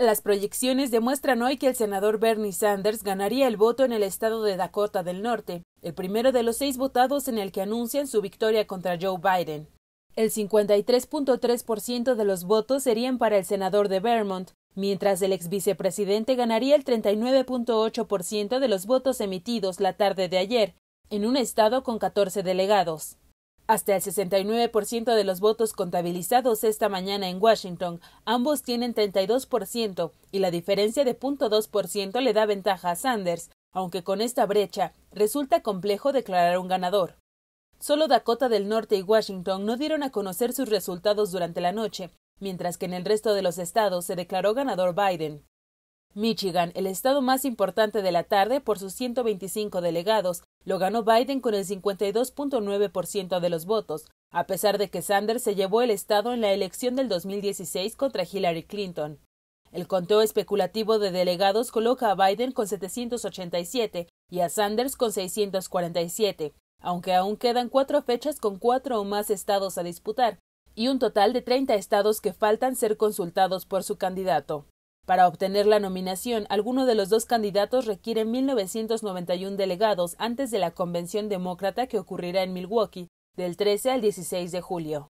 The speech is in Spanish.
Las proyecciones demuestran hoy que el senador Bernie Sanders ganaría el voto en el estado de Dakota del Norte, el primero de los seis votados en el que anuncian su victoria contra Joe Biden. El 53.3% de los votos serían para el senador de Vermont, mientras el ex vicepresidente ganaría el 39.8% de los votos emitidos la tarde de ayer, en un estado con 14 delegados. Hasta el 69% de los votos contabilizados esta mañana en Washington, ambos tienen 32% y la diferencia de 0.2% le da ventaja a Sanders, aunque con esta brecha resulta complejo declarar un ganador. Solo Dakota del Norte y Washington no dieron a conocer sus resultados durante la noche, mientras que en el resto de los estados se declaró ganador Biden. Michigan, el estado más importante de la tarde por sus 125 delegados, lo ganó Biden con el 52.9% de los votos, a pesar de que Sanders se llevó el estado en la elección del 2016 contra Hillary Clinton. El conteo especulativo de delegados coloca a Biden con 787 y a Sanders con 647, aunque aún quedan cuatro fechas con cuatro o más estados a disputar, y un total de 30 estados que faltan ser consultados por su candidato. Para obtener la nominación, alguno de los dos candidatos requiere 1991 delegados antes de la convención demócrata que ocurrirá en Milwaukee del 13 al 16 de julio.